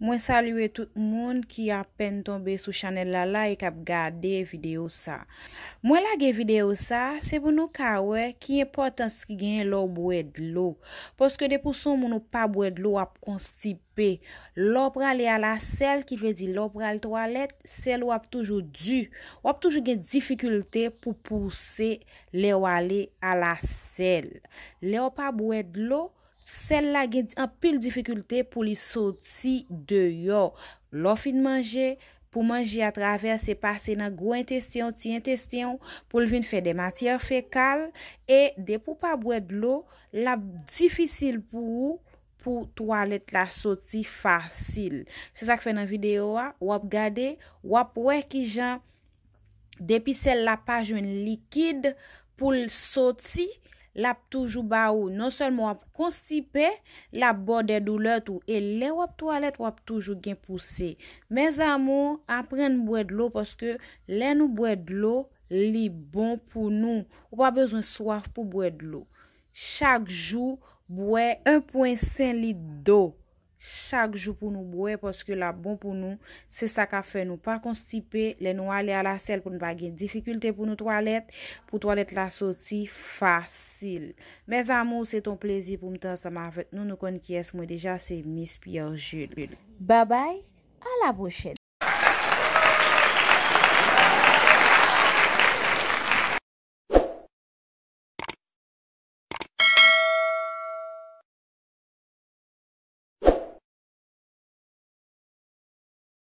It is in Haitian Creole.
Mwen saliwe tout moun ki apen tombe sou chanel la la e kap gade video sa. Mwen lage video sa, se pou nou kawe ki e potans ki genye lò bouèd lò. Poske depouson moun ou pa bouèd lò wap konstipe. Lò pralè ala sel ki ve di lò pralè toalet, sel wap toujou du. Wap toujou genye difikultè pou pousse lè wale ala sel. Lè wap pa bouèd lò. sel la gen apil difikulte pou li soti de yo. Lo fin manje pou manje a traver se pase nan gwen testyon, ti testyon pou li vin fe de matyer fekal e de pou pa bwede lo, lap difisil pou ou pou toalet la soti fasil. Se sa ki fe nan video a, wap gade, wap wè ki jan depi sel la pa jwen likid pou li soti La ptoujou ba ou, non selman wap konsipe, la bo de doulet ou, e le wap toalet wap toujou gen pouse. Men zamo, apren nou bwe dlo, poske le nou bwe dlo, li bon pou nou. Ou pa bezon swaf pou bwe dlo. Chak jou, bwe 1.5 litre d'o. chak jou pou nou boue poske la bon pou nou se sa ka fe nou pa konstipe le nou ale ala sel pou nou pa gen difikulte pou nou toalet pou toalet la soti fasil me zamo se ton plezi pou mte ansama avet nou nou kon kyes mwen deja se mis piyo joul babay a la boshed